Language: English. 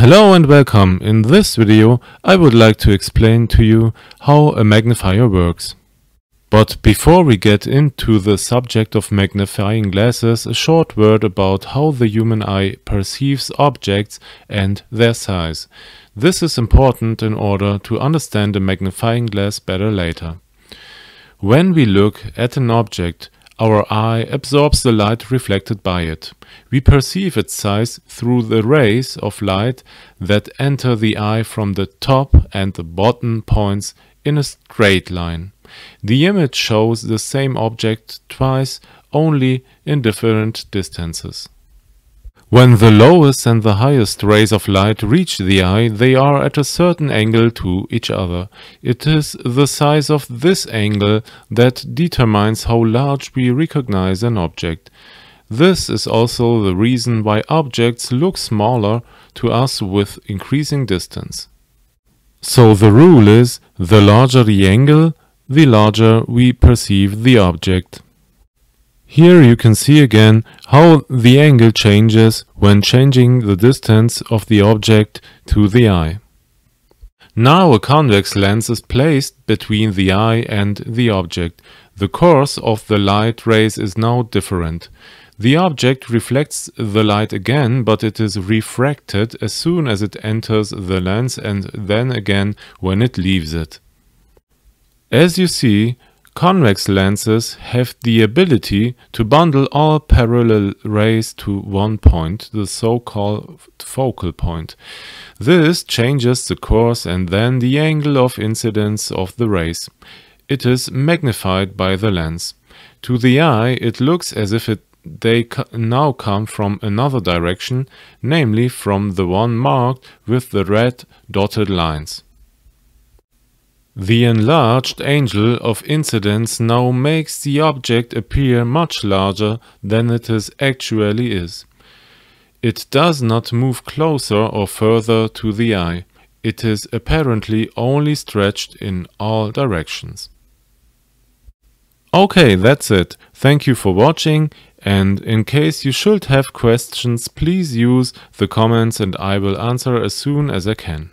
Hello and welcome. In this video I would like to explain to you how a magnifier works. But before we get into the subject of magnifying glasses, a short word about how the human eye perceives objects and their size. This is important in order to understand a magnifying glass better later. When we look at an object, our eye absorbs the light reflected by it. We perceive its size through the rays of light that enter the eye from the top and the bottom points in a straight line. The image shows the same object twice, only in different distances. When the lowest and the highest rays of light reach the eye, they are at a certain angle to each other. It is the size of this angle that determines how large we recognize an object. This is also the reason why objects look smaller to us with increasing distance. So the rule is, the larger the angle, the larger we perceive the object. Here you can see again how the angle changes when changing the distance of the object to the eye. Now a convex lens is placed between the eye and the object. The course of the light rays is now different. The object reflects the light again, but it is refracted as soon as it enters the lens and then again when it leaves it. As you see, Convex lenses have the ability to bundle all parallel rays to one point, the so-called focal point. This changes the course and then the angle of incidence of the rays. It is magnified by the lens. To the eye it looks as if it, they now come from another direction, namely from the one marked with the red dotted lines. The enlarged angle of incidence now makes the object appear much larger than it is actually is. It does not move closer or further to the eye. It is apparently only stretched in all directions. Okay, that's it. Thank you for watching and in case you should have questions, please use the comments and I will answer as soon as I can.